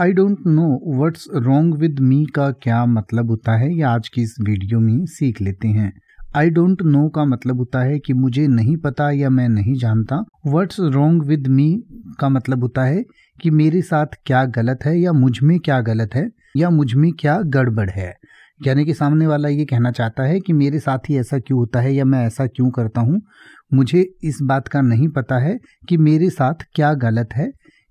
I don't know what's wrong with me का क्या मतलब होता है या आज की इस वीडियो में सीख लेते हैं आई डोंट नो का मतलब होता है कि मुझे नहीं पता या मैं नहीं जानता वट्स रॉन्ग विद मी का मतलब होता है कि मेरे साथ क्या गलत है या मुझ में क्या गलत है या मुझ में क्या गड़बड़ है यानी कि सामने वाला ये कहना चाहता है कि मेरे साथ ही ऐसा क्यों होता है या मैं ऐसा क्यों करता हूँ मुझे इस बात का नहीं पता है कि मेरे साथ क्या गलत है